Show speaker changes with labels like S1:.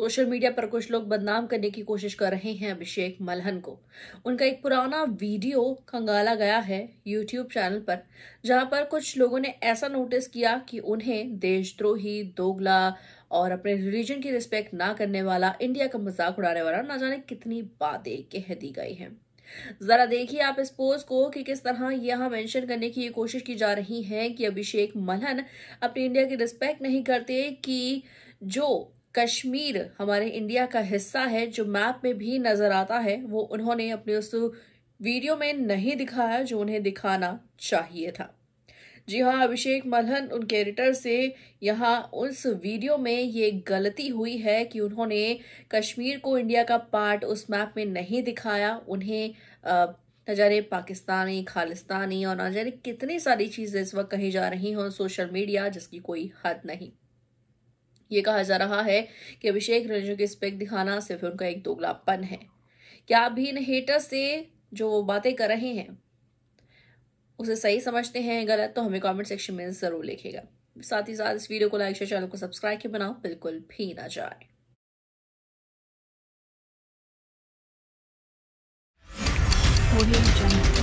S1: social media पर कुछ लोग बदनाम करने की कोशिश कर रहे हैं अभिषेक मलहन को उनका एक पुराना वीडियो खंगाला गया है यूट्यूब चैनल पर जहां पर कुछ लोगों ने ऐसा नोटिस किया कि उन्हें देशद्रोही दोगला और अपने रिलीजन की रिस्पेक्ट ना करने वाला इंडिया का मजाक उड़ाने वाला ना जाने कितनी बातें कह दी गई हैं जरा देखिए आप इस पोस्ट को कि किस तरह यहाँ मेंशन करने की कोशिश की जा रही है कि अभिषेक मलहन अपने इंडिया की रिस्पेक्ट नहीं करते कि जो कश्मीर हमारे इंडिया का हिस्सा है जो मैप में भी नज़र आता है वो उन्होंने अपने उस वीडियो में नहीं दिखाया जो उन्हें दिखाना चाहिए था जी हाँ अभिषेक मल्हन उनके एडिटर से यहाँ उस वीडियो में ये गलती हुई है कि उन्होंने कश्मीर को इंडिया का पार्ट उस मैप में नहीं दिखाया उन्हें नजारे न जाने पाकिस्तानी खालिस्तानी और न जाने कितनी सारी चीज़ें इस वक्त कही जा रही हैं सोशल मीडिया जिसकी कोई हद नहीं ये कहा जा रहा है कि अभिषेक रंजू के स्पेक दिखाना सिर्फ उनका एक दोगलापन है क्या भी इन हेटर से जो वो बातें कर रहे हैं उसे सही समझते हैं गलत तो हमें कमेंट सेक्शन में जरूर लिखेगा साथ ही साथ इस वीडियो को लाइक शेयर चैनल को सब्सक्राइब के बनाओ बिल्कुल भी ना
S2: जाए